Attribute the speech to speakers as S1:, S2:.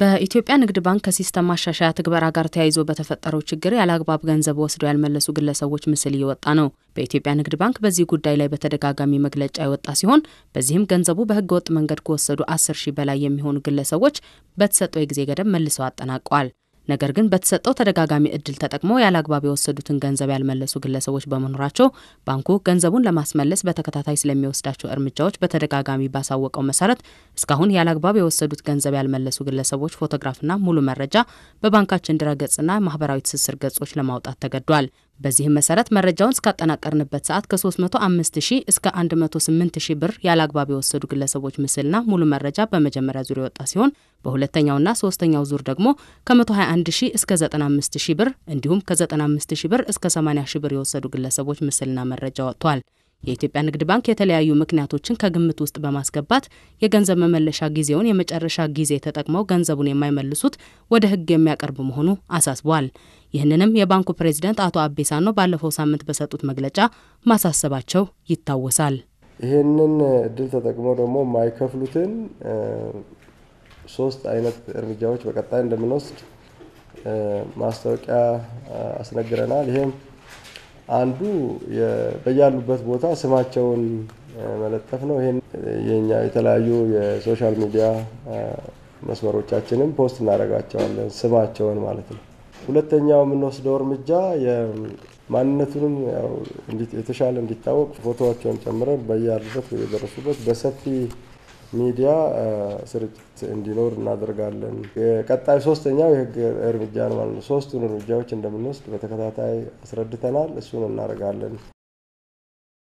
S1: በኢትዮጵያ ንግድ ባንክ ከሲስተም ማሻሻያ ትግበራ ጋር ተያይዞ በተፈጠረው ችግር ያለአግባብ ገንዘብ ወስደው ያልመለሱ ግለሰቦች ምስል እየወጣ ነው። በኢትዮጵያ ንግድ ባንክ በዚህ ጉዳይ ላይ በተደጋጋሚ መግለጫ የወጣ ሲሆን በዚህም ገንዘቡ በህገወጥ ወጥ መንገድ ከወሰዱ አስር ሺህ በላይ የሚሆኑ ግለሰቦች በተሰጠው የጊዜ ገደብ መልሰው አጠናቀዋል። ነገር ግን በተሰጠው ተደጋጋሚ እድል ተጠቅሞ ያለ አግባብ የወሰዱትን ገንዘብ ያልመለሱ ግለሰቦች በመኖራቸው ባንኩ ገንዘቡን ለማስመለስ በተከታታይ ስለሚወስዳቸው እርምጃዎች በተደጋጋሚ ባሳወቀው መሰረት እስካሁን ያለ አግባብ የወሰዱት ገንዘብ ያልመለሱ ግለሰቦች ፎቶግራፍና ሙሉ መረጃ በባንካችን ድረገጽና ማህበራዊ ትስስር ገጾች ለማውጣት ተገዷል። በዚህም መሰረት መረጃውን እስካጠናቀርንበት ሰዓት ከ305 ሺህ እስከ 108 ሺህ ብር ያለ አግባብ የወሰዱ ግለሰቦች ምስልና ሙሉ መረጃ በመጀመሪያ ዙር የወጣ ሲሆን በሁለተኛውና ሶስተኛው ዙር ደግሞ ከ121 ሺህ እስከ 95 ሺህ ብር እንዲሁም ከ95 ሺህ ብር እስከ 80 ሺህ ብር የወሰዱ ግለሰቦች ምስልና መረጃ ወጥቷል። የኢትዮጵያ ንግድ ባንክ የተለያዩ ምክንያቶችን ከግምት ውስጥ በማስገባት የገንዘብ መመለሻ ጊዜውን የመጨረሻ ጊዜ ተጠቅመው ገንዘቡን የማይመልሱት ወደ ሕግ የሚያቀርብ መሆኑ አሳስቧል። ይህንንም የባንኩ ፕሬዚደንት አቶ አቤ ሳኖ ባለፈው ሳምንት በሰጡት መግለጫ ማሳሰባቸው ይታወሳል።
S2: ይህንን እድል ተጠቅመው ደግሞ የማይከፍሉትን ሶስት አይነት እርምጃዎች በቀጣይ እንደምንወስድ ማስታወቂያ አስነግረናል። ይህም አንዱ በያሉበት ቦታ ስማቸውን መለጠፍ ነው። ይህን የኛ የተለያዩ የሶሻል ሚዲያ መስመሮቻችንም ፖስት እናደርጋቸዋለን፣ ስማቸውን ማለት ነው። ሁለተኛው የምንወስደው እርምጃ ማንነቱንም የተሻለ እንዲታወቅ ፎቶቸውን ጨምረን በያሉበት የደረሱበት በሰፊ ሚዲያ ስርጭት እንዲኖር እናደርጋለን። ቀጣይ ሶስተኛው የህግ እርምጃ ነው ማለት ነው። ሶስቱን እርምጃዎች እንደምንወስድ በተከታታይ አስረድተናል። እሱን እናደርጋለን።